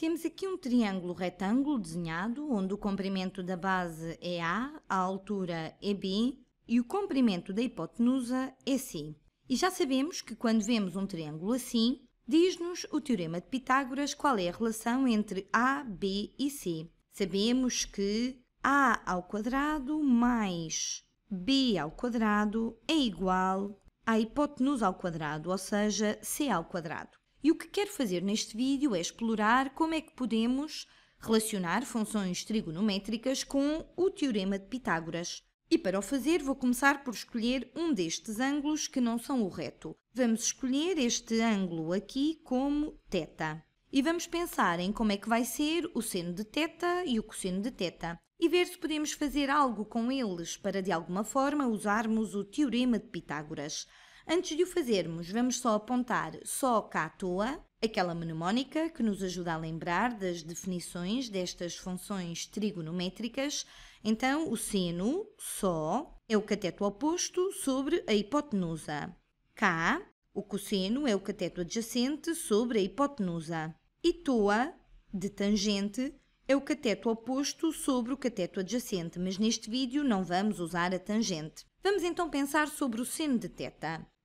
Temos aqui um triângulo retângulo desenhado, onde o comprimento da base é A, a altura é B e o comprimento da hipotenusa é C. E já sabemos que quando vemos um triângulo assim, diz-nos o Teorema de Pitágoras qual é a relação entre A, B e C. Sabemos que A ao quadrado mais B ao quadrado é igual à hipotenusa ao quadrado, ou seja, C ao quadrado. E o que quero fazer neste vídeo é explorar como é que podemos relacionar funções trigonométricas com o Teorema de Pitágoras. E para o fazer vou começar por escolher um destes ângulos que não são o reto. Vamos escolher este ângulo aqui como θ. E vamos pensar em como é que vai ser o seno de θ e o cosseno de θ. E ver se podemos fazer algo com eles para de alguma forma usarmos o Teorema de Pitágoras. Antes de o fazermos, vamos só apontar só cá à toa aquela mnemónica que nos ajuda a lembrar das definições destas funções trigonométricas. Então, o seno só é o cateto oposto sobre a hipotenusa. K, o cosseno, é o cateto adjacente sobre a hipotenusa. E toa, de tangente, é o cateto oposto sobre o cateto adjacente, mas neste vídeo não vamos usar a tangente. Vamos então pensar sobre o seno de θ.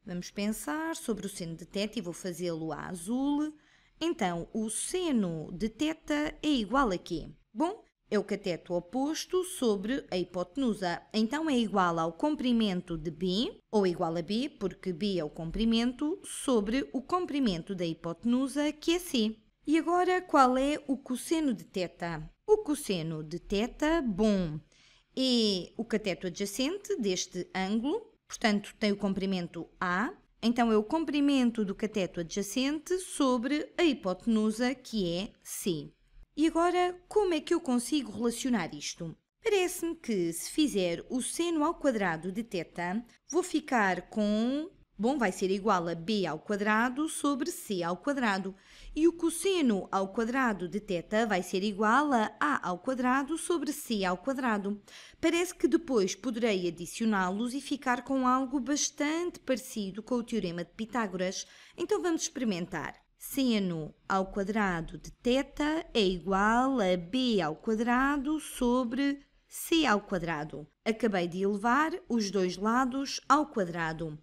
Vamos pensar sobre o seno de teta e vou fazê-lo a azul. Então, o seno de teta é igual a quê? Bom, é o cateto oposto sobre a hipotenusa. Então, é igual ao comprimento de B, ou igual a B, porque B é o comprimento, sobre o comprimento da hipotenusa, que é C. E agora, qual é o cosseno de teta? O cosseno de teta, bom, é o cateto adjacente deste ângulo, Portanto, tem o comprimento A, então é o comprimento do cateto adjacente sobre a hipotenusa, que é C. E agora, como é que eu consigo relacionar isto? Parece-me que se fizer o seno ao quadrado de θ, vou ficar com Bom, vai ser igual a b ao quadrado sobre c ao quadrado. E o cosseno ao quadrado de θ vai ser igual a a ao quadrado sobre c ao quadrado. Parece que depois poderei adicioná-los e ficar com algo bastante parecido com o teorema de Pitágoras. Então vamos experimentar. Seno ao quadrado de θ é igual a b ao quadrado sobre c ao quadrado. Acabei de elevar os dois lados ao quadrado.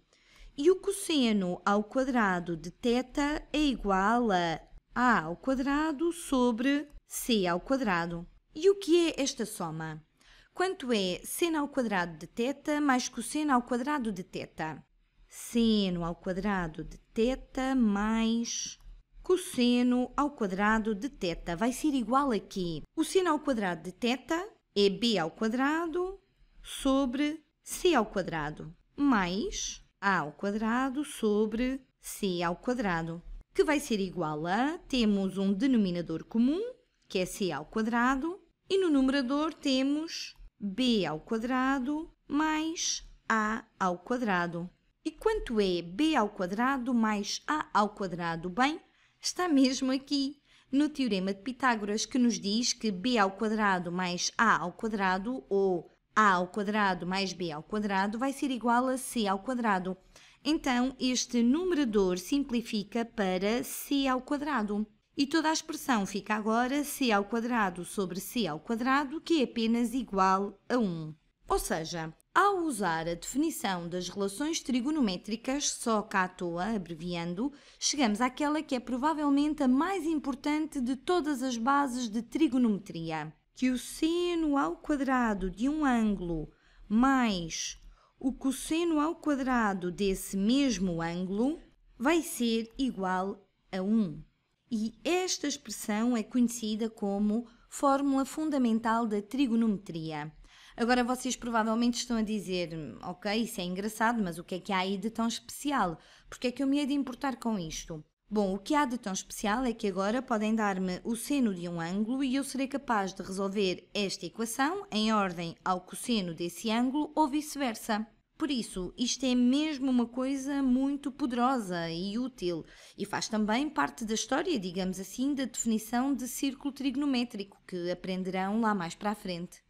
E o cosseno ao quadrado de teta é igual a a ao quadrado sobre c ao quadrado. E o que é esta soma? Quanto é seno ao quadrado de teta mais cosseno ao quadrado de teta? Seno ao quadrado de teta mais cosseno ao quadrado de teta vai ser igual aqui O seno ao quadrado de teta é b ao quadrado sobre c ao quadrado mais a ao quadrado sobre c ao quadrado, que vai ser igual a temos um denominador comum, que é c ao quadrado, e no numerador temos b ao quadrado mais a ao quadrado. E quanto é b ao quadrado mais a ao quadrado? Bem, está mesmo aqui no teorema de Pitágoras que nos diz que b ao quadrado mais a ao quadrado ou a ao quadrado mais b ao quadrado vai ser igual a c ao quadrado. Então, este numerador simplifica para c ao quadrado. E toda a expressão fica agora c ao quadrado sobre c ao quadrado, que é apenas igual a 1. Ou seja, ao usar a definição das relações trigonométricas, só cá à toa, abreviando, chegamos àquela que é provavelmente a mais importante de todas as bases de trigonometria que o seno ao quadrado de um ângulo mais o cosseno ao quadrado desse mesmo ângulo vai ser igual a 1. E esta expressão é conhecida como fórmula fundamental da trigonometria. Agora vocês provavelmente estão a dizer, ok, isso é engraçado, mas o que é que há aí de tão especial? Porque é que eu me hei de importar com isto? Bom, o que há de tão especial é que agora podem dar-me o seno de um ângulo e eu serei capaz de resolver esta equação em ordem ao cosseno desse ângulo ou vice-versa. Por isso, isto é mesmo uma coisa muito poderosa e útil e faz também parte da história, digamos assim, da definição de círculo trigonométrico que aprenderão lá mais para a frente.